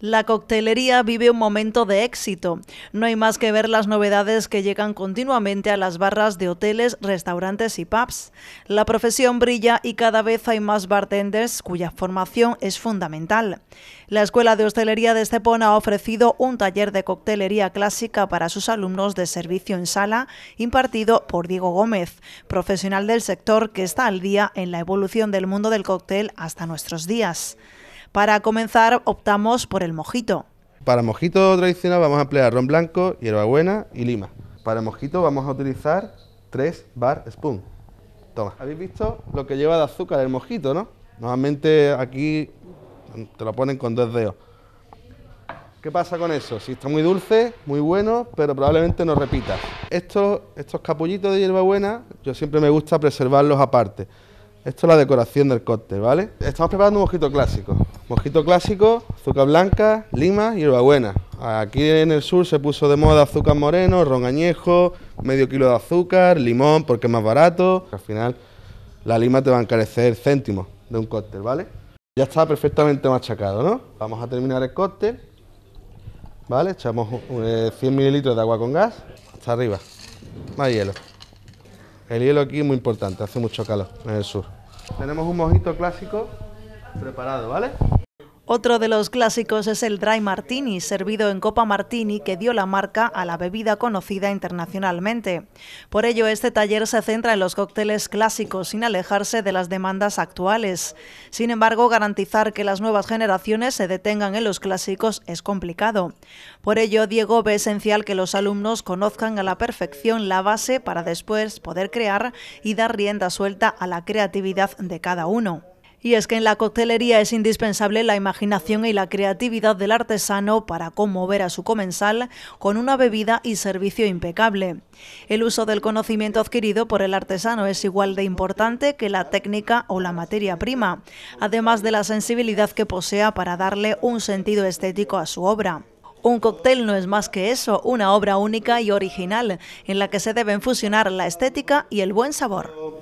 La coctelería vive un momento de éxito. No hay más que ver las novedades que llegan continuamente a las barras de hoteles, restaurantes y pubs. La profesión brilla y cada vez hay más bartenders cuya formación es fundamental. La Escuela de Hostelería de Estepona ha ofrecido un taller de coctelería clásica para sus alumnos de servicio en sala, impartido por Diego Gómez, profesional del sector que está al día en la evolución del mundo del cóctel hasta nuestros días. Para comenzar, optamos por el mojito. Para mojito tradicional vamos a emplear ron blanco, hierbabuena y lima. Para mojito vamos a utilizar 3 bar spoon. Toma. Habéis visto lo que lleva de azúcar el mojito, ¿no? Normalmente aquí te lo ponen con dos dedos. ¿Qué pasa con eso? Si está muy dulce, muy bueno, pero probablemente no repitas. Estos, estos capullitos de hierbabuena, yo siempre me gusta preservarlos aparte. Esto es la decoración del cóctel, ¿vale? Estamos preparando un mojito clásico. Mojito clásico, azúcar blanca, lima y hierbabuena. Aquí en el sur se puso de moda azúcar moreno, ron añejo, medio kilo de azúcar, limón porque es más barato. Al final la lima te va a encarecer céntimos de un cóctel, ¿vale? Ya está perfectamente machacado, ¿no? Vamos a terminar el cóctel, ¿vale? Echamos 100 eh, mililitros de agua con gas hasta arriba, más hielo. El hielo aquí es muy importante, hace mucho calor en el sur. Tenemos un mojito clásico preparado, ¿vale? Otro de los clásicos es el Dry Martini, servido en copa martini que dio la marca a la bebida conocida internacionalmente. Por ello, este taller se centra en los cócteles clásicos sin alejarse de las demandas actuales. Sin embargo, garantizar que las nuevas generaciones se detengan en los clásicos es complicado. Por ello, Diego ve esencial que los alumnos conozcan a la perfección la base para después poder crear y dar rienda suelta a la creatividad de cada uno. Y es que en la coctelería es indispensable la imaginación y la creatividad del artesano para conmover a su comensal con una bebida y servicio impecable. El uso del conocimiento adquirido por el artesano es igual de importante que la técnica o la materia prima, además de la sensibilidad que posea para darle un sentido estético a su obra. Un cóctel no es más que eso, una obra única y original, en la que se deben fusionar la estética y el buen sabor.